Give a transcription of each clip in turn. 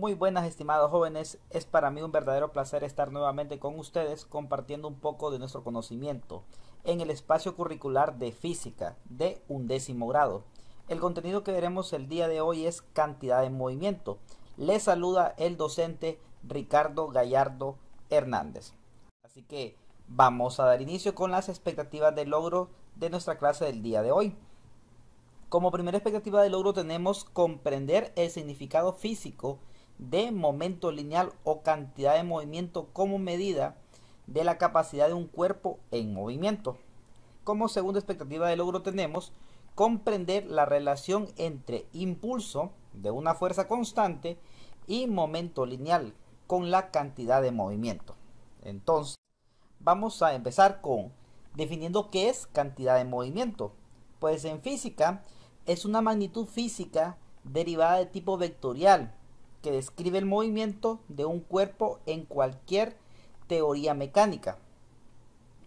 Muy buenas estimados jóvenes, es para mí un verdadero placer estar nuevamente con ustedes compartiendo un poco de nuestro conocimiento en el espacio curricular de física de undécimo grado. El contenido que veremos el día de hoy es cantidad de movimiento. Les saluda el docente Ricardo Gallardo Hernández. Así que vamos a dar inicio con las expectativas de logro de nuestra clase del día de hoy. Como primera expectativa de logro tenemos comprender el significado físico de momento lineal o cantidad de movimiento como medida de la capacidad de un cuerpo en movimiento. Como segunda expectativa de logro tenemos comprender la relación entre impulso de una fuerza constante y momento lineal con la cantidad de movimiento. Entonces, vamos a empezar con definiendo qué es cantidad de movimiento. Pues en física es una magnitud física derivada de tipo vectorial que describe el movimiento de un cuerpo en cualquier teoría mecánica.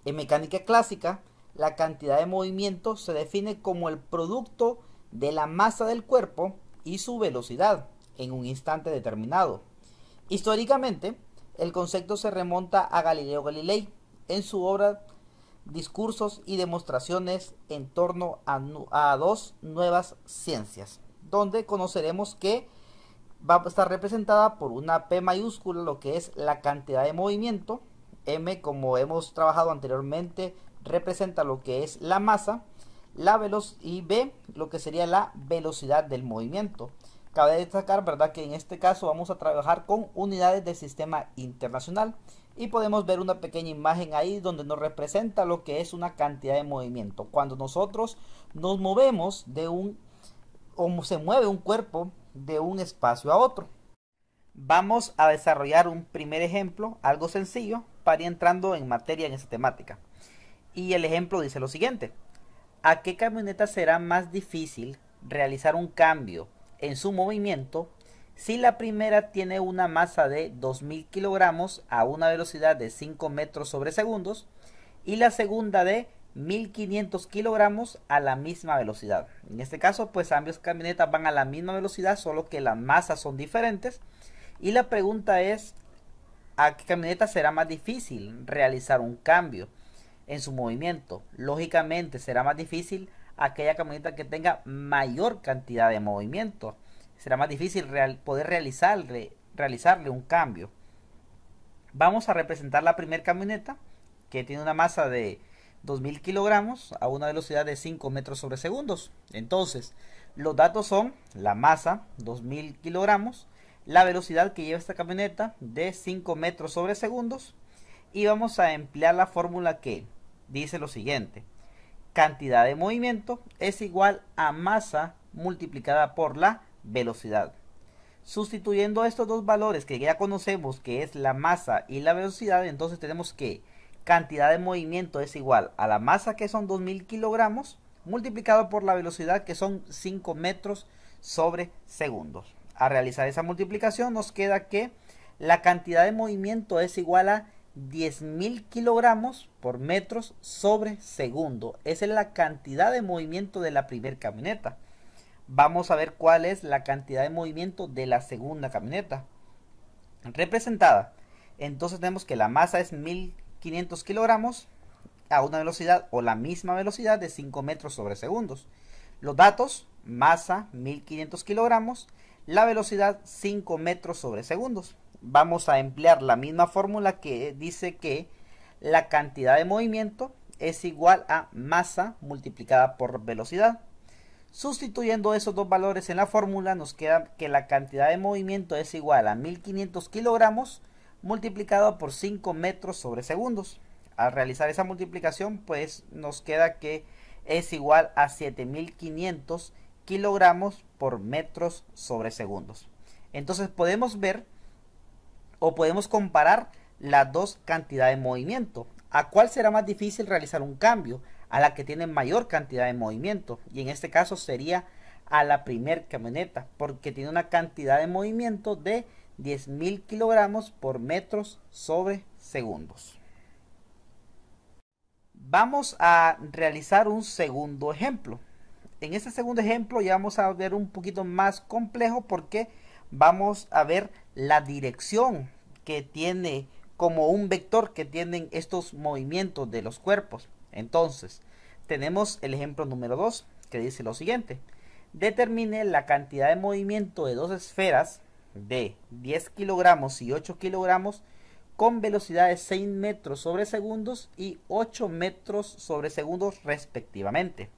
En mecánica clásica, la cantidad de movimiento se define como el producto de la masa del cuerpo y su velocidad en un instante determinado. Históricamente, el concepto se remonta a Galileo Galilei en su obra Discursos y demostraciones en torno a, dos nuevas ciencias, donde conoceremos que va a estar representada por una P mayúscula, lo que es la cantidad de movimiento. M, como hemos trabajado anteriormente, representa lo que es la masa. La y B, lo que sería la velocidad del movimiento. Cabe destacar, ¿verdad?, que en este caso vamos a trabajar con unidades del sistema internacional y podemos ver una pequeña imagen ahí donde nos representa lo que es una cantidad de movimiento. Cuando nosotros nos movemos de un o se mueve un cuerpo de un espacio a otro. Vamos a desarrollar un primer ejemplo, algo sencillo, para ir entrando en materia en esta temática. Y el ejemplo dice lo siguiente. ¿A qué camioneta será más difícil realizar un cambio en su movimiento si la primera tiene una masa de 2.000 kilogramos a una velocidad de 5 metros sobre segundos y la segunda de 1500 kilogramos a la misma velocidad. En este caso, pues ambas camionetas van a la misma velocidad, solo que las masas son diferentes. Y la pregunta es, ¿a qué camioneta será más difícil realizar un cambio en su movimiento? Lógicamente será más difícil aquella camioneta que tenga mayor cantidad de movimiento. Será más difícil poder realizarle, realizarle un cambio. Vamos a representar la primera camioneta que tiene una masa de 2000 kilogramos a una velocidad de 5 metros sobre segundos. Entonces, los datos son la masa, 2000 kilogramos, la velocidad que lleva esta camioneta de 5 metros sobre segundos y vamos a emplear la fórmula que dice lo siguiente. Cantidad de movimiento es igual a masa multiplicada por la velocidad. Sustituyendo estos dos valores que ya conocemos que es la masa y la velocidad, entonces tenemos que cantidad de movimiento es igual a la masa que son 2000 kilogramos multiplicado por la velocidad que son 5 metros sobre segundos. A realizar esa multiplicación nos queda que la cantidad de movimiento es igual a 10.000 kilogramos por metros sobre segundo. Esa es la cantidad de movimiento de la primera camioneta. Vamos a ver cuál es la cantidad de movimiento de la segunda camioneta. Representada. Entonces tenemos que la masa es 1000 500 kilogramos a una velocidad o la misma velocidad de 5 metros sobre segundos. Los datos, masa 1500 kilogramos, la velocidad 5 metros sobre segundos. Vamos a emplear la misma fórmula que dice que la cantidad de movimiento es igual a masa multiplicada por velocidad. Sustituyendo esos dos valores en la fórmula nos queda que la cantidad de movimiento es igual a 1500 kilogramos multiplicado por 5 metros sobre segundos. Al realizar esa multiplicación, pues nos queda que es igual a 7500 kilogramos por metros sobre segundos. Entonces podemos ver o podemos comparar las dos cantidades de movimiento. ¿A cuál será más difícil realizar un cambio? A la que tiene mayor cantidad de movimiento. Y en este caso sería a la primer camioneta, porque tiene una cantidad de movimiento de 10.000 kilogramos por metros sobre segundos. Vamos a realizar un segundo ejemplo. En este segundo ejemplo ya vamos a ver un poquito más complejo porque vamos a ver la dirección que tiene como un vector que tienen estos movimientos de los cuerpos. Entonces, tenemos el ejemplo número 2 que dice lo siguiente. Determine la cantidad de movimiento de dos esferas de 10 kilogramos y 8 kilogramos con velocidades 6 metros sobre segundos y 8 metros sobre segundos respectivamente.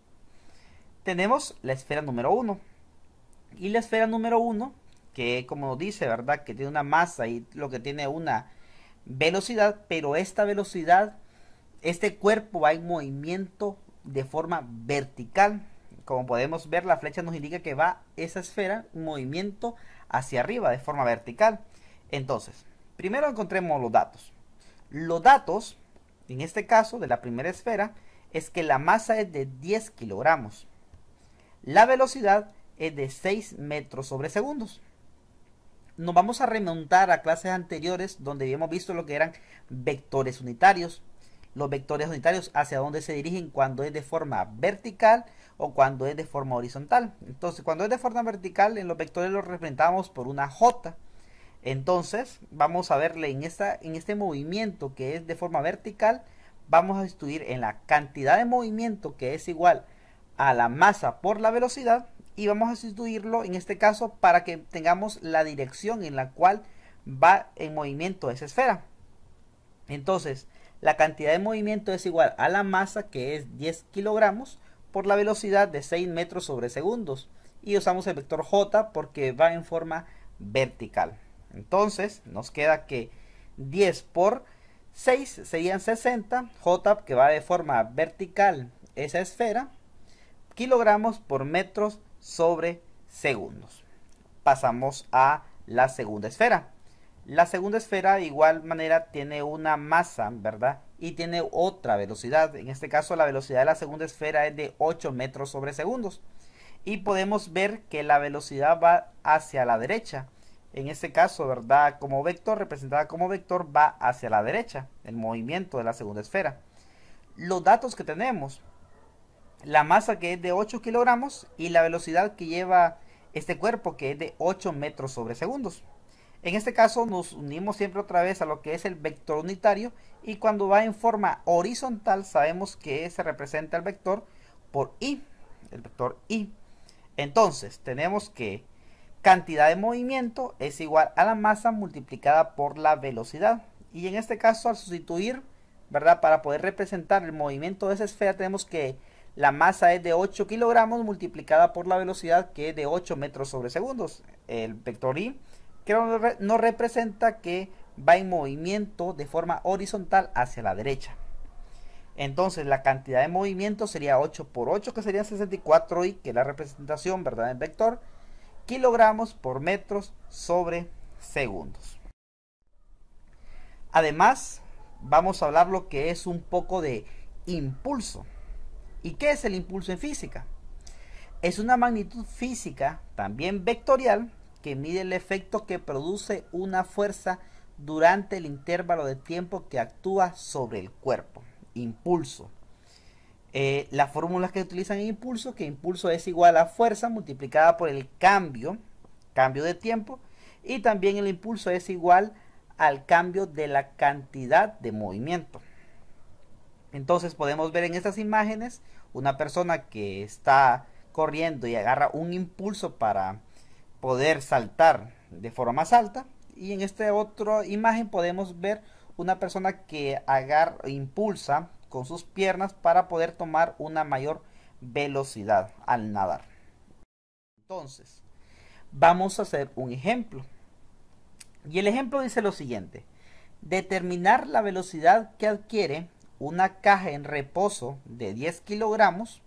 Tenemos la esfera número 1. Y la esfera número 1, que como dice, ¿verdad? Que tiene una masa y lo que tiene una velocidad, pero esta velocidad, este cuerpo va en movimiento de forma vertical. Como podemos ver, la flecha nos indica que va esa esfera, un movimiento hacia arriba de forma vertical. Entonces, primero encontremos los datos. Los datos, en este caso de la primera esfera, es que la masa es de 10 kilogramos. La velocidad es de 6 metros sobre segundos. Nos vamos a remontar a clases anteriores donde habíamos visto lo que eran vectores unitarios. Los vectores unitarios hacia dónde se dirigen cuando es de forma vertical o cuando es de forma horizontal. Entonces, cuando es de forma vertical, en los vectores lo representamos por una J. Entonces, vamos a verle en, esta, en este movimiento que es de forma vertical, vamos a sustituir en la cantidad de movimiento que es igual a la masa por la velocidad y vamos a sustituirlo en este caso para que tengamos la dirección en la cual va en movimiento esa esfera. Entonces, la cantidad de movimiento es igual a la masa que es 10 kilogramos por la velocidad de 6 metros sobre segundos. Y usamos el vector j porque va en forma vertical. Entonces nos queda que 10 por 6 serían 60, j que va de forma vertical esa esfera, kilogramos por metros sobre segundos. Pasamos a la segunda esfera. La segunda esfera de igual manera tiene una masa, ¿verdad? Y tiene otra velocidad. En este caso la velocidad de la segunda esfera es de 8 metros sobre segundos. Y podemos ver que la velocidad va hacia la derecha. En este caso, ¿verdad? Como vector, representada como vector, va hacia la derecha. El movimiento de la segunda esfera. Los datos que tenemos. La masa que es de 8 kilogramos y la velocidad que lleva este cuerpo que es de 8 metros sobre segundos. En este caso nos unimos siempre otra vez a lo que es el vector unitario y cuando va en forma horizontal sabemos que se representa el vector por i, el vector i. Entonces tenemos que cantidad de movimiento es igual a la masa multiplicada por la velocidad. Y en este caso al sustituir, ¿verdad? Para poder representar el movimiento de esa esfera tenemos que la masa es de 8 kilogramos multiplicada por la velocidad que es de 8 metros sobre segundos. El vector i que no, representa que va en movimiento de forma horizontal hacia la derecha. Entonces la cantidad de movimiento sería 8 por 8 que sería 64 y que es la representación, ¿verdad? En vector, kilogramos por metros sobre segundos. Además, vamos a hablar lo que es un poco de impulso. ¿Y qué es el impulso en física? Es una magnitud física, también vectorial, que mide el efecto que produce una fuerza durante el intervalo de tiempo que actúa sobre el cuerpo. Impulso. Eh, las fórmulas que utilizan en impulso, que impulso es igual a fuerza multiplicada por el cambio, cambio de tiempo, y también el impulso es igual al cambio de la cantidad de movimiento. Entonces podemos ver en estas imágenes una persona que está corriendo y agarra un impulso para poder saltar de forma más alta. Y en esta otra imagen podemos ver una persona que agarra, impulsa con sus piernas para poder tomar una mayor velocidad al nadar. Entonces, vamos a hacer un ejemplo. Y el ejemplo dice lo siguiente. Determinar la velocidad que adquiere una caja en reposo de 10 kilogramos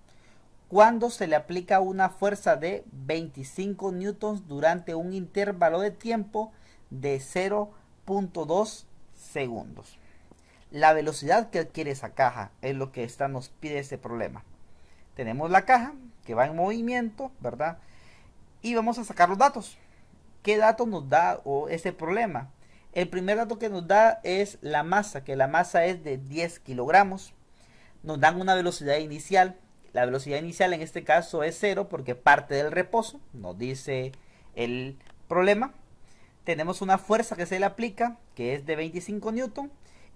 cuando se le aplica una fuerza de 25 newtons durante un intervalo de tiempo de 0.2 segundos. La velocidad que adquiere esa caja es lo que nos pide este problema. Tenemos la caja que va en movimiento, ¿verdad? Y vamos a sacar los datos. ¿Qué datos nos da o ese problema? El primer dato que nos da es la masa, que la masa es de 10 kilogramos. Nos dan una velocidad inicial la velocidad inicial en este caso es 0 porque parte del reposo, nos dice el problema. Tenemos una fuerza que se le aplica, que es de 25 newton.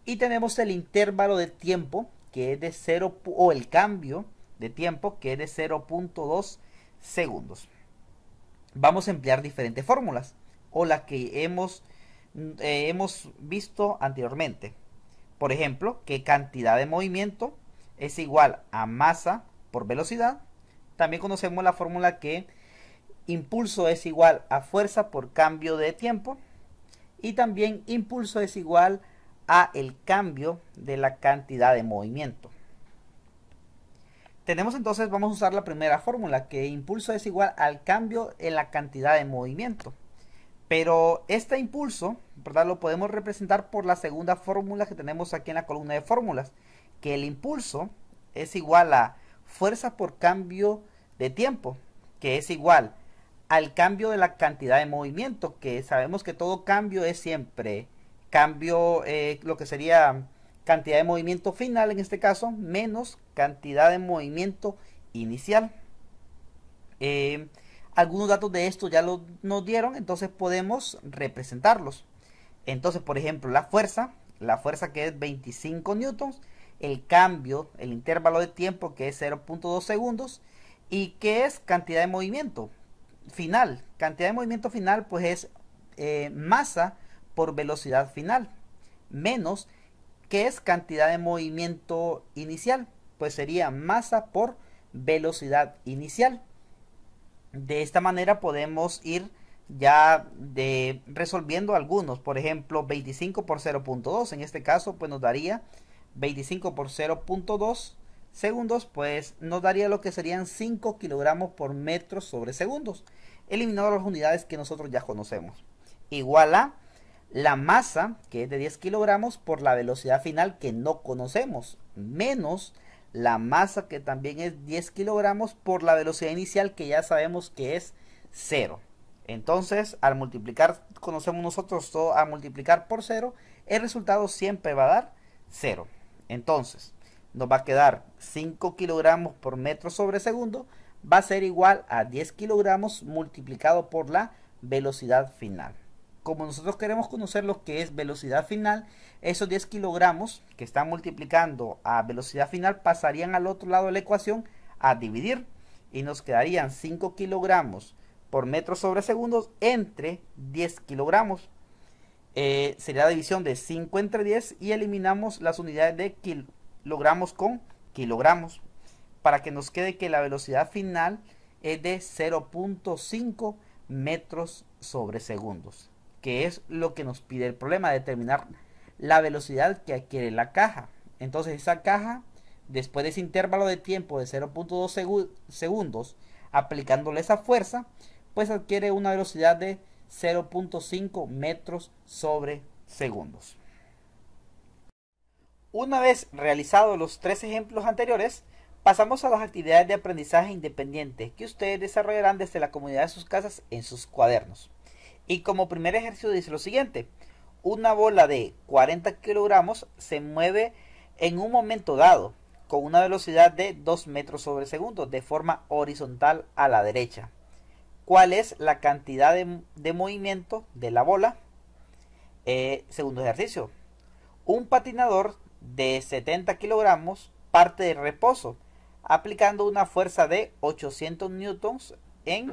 Y tenemos el intervalo de tiempo, que es de 0, o el cambio de tiempo, que es de 0.2 segundos. Vamos a emplear diferentes fórmulas, o las que hemos, eh, hemos visto anteriormente. Por ejemplo, que cantidad de movimiento es igual a masa por velocidad. También conocemos la fórmula que impulso es igual a fuerza por cambio de tiempo. Y también impulso es igual a el cambio de la cantidad de movimiento. Tenemos entonces, vamos a usar la primera fórmula, que impulso es igual al cambio en la cantidad de movimiento. Pero este impulso, ¿verdad? Lo podemos representar por la segunda fórmula que tenemos aquí en la columna de fórmulas, que el impulso es igual a fuerza por cambio de tiempo, que es igual al cambio de la cantidad de movimiento, que sabemos que todo cambio es siempre cambio, eh, lo que sería cantidad de movimiento final en este caso, menos cantidad de movimiento inicial. Eh, algunos datos de esto ya lo, nos dieron, entonces podemos representarlos. Entonces, por ejemplo, la fuerza, la fuerza que es 25 newtons, el cambio, el intervalo de tiempo que es 0.2 segundos y que es cantidad de movimiento final. Cantidad de movimiento final pues es eh, masa por velocidad final menos que es cantidad de movimiento inicial pues sería masa por velocidad inicial. De esta manera podemos ir ya de resolviendo algunos, por ejemplo 25 por 0.2, en este caso pues nos daría 25 por 0.2 segundos, pues nos daría lo que serían 5 kilogramos por metro sobre segundos, eliminando las unidades que nosotros ya conocemos. Igual a la masa, que es de 10 kilogramos, por la velocidad final que no conocemos, menos la masa que también es 10 kilogramos por la velocidad inicial que ya sabemos que es 0. Entonces, al multiplicar, conocemos nosotros todo, a multiplicar por 0, el resultado siempre va a dar 0. Entonces, nos va a quedar 5 kilogramos por metro sobre segundo, va a ser igual a 10 kilogramos multiplicado por la velocidad final. Como nosotros queremos conocer lo que es velocidad final, esos 10 kilogramos que están multiplicando a velocidad final pasarían al otro lado de la ecuación a dividir y nos quedarían 5 kilogramos por metro sobre segundo entre 10 kilogramos. Eh, sería la división de 5 entre 10 y eliminamos las unidades de kilogramos con kilogramos para que nos quede que la velocidad final es de 0.5 metros sobre segundos, que es lo que nos pide el problema, determinar la velocidad que adquiere la caja. Entonces esa caja, después de ese intervalo de tiempo de 0.2 segundos, aplicándole esa fuerza, pues adquiere una velocidad de 0.5 metros sobre segundos. Una vez realizados los tres ejemplos anteriores, pasamos a las actividades de aprendizaje independiente que ustedes desarrollarán desde la comunidad de sus casas en sus cuadernos. Y como primer ejercicio dice lo siguiente, una bola de 40 kilogramos se mueve en un momento dado con una velocidad de 2 metros sobre segundos de forma horizontal a la derecha cuál es la cantidad de, movimiento de la bola. Eh, segundo ejercicio. Un patinador de 70 kilogramos parte de reposo, aplicando una fuerza de 800 newtons en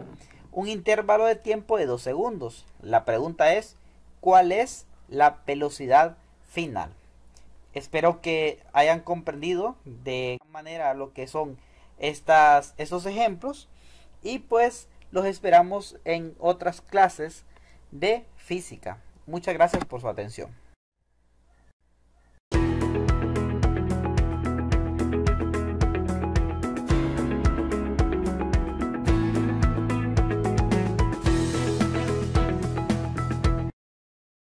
un intervalo de tiempo de 2 segundos. La pregunta es, ¿cuál es la velocidad final? Espero que hayan comprendido de manera lo que son estas, esos ejemplos y pues los esperamos en otras clases de física. Muchas gracias por su atención.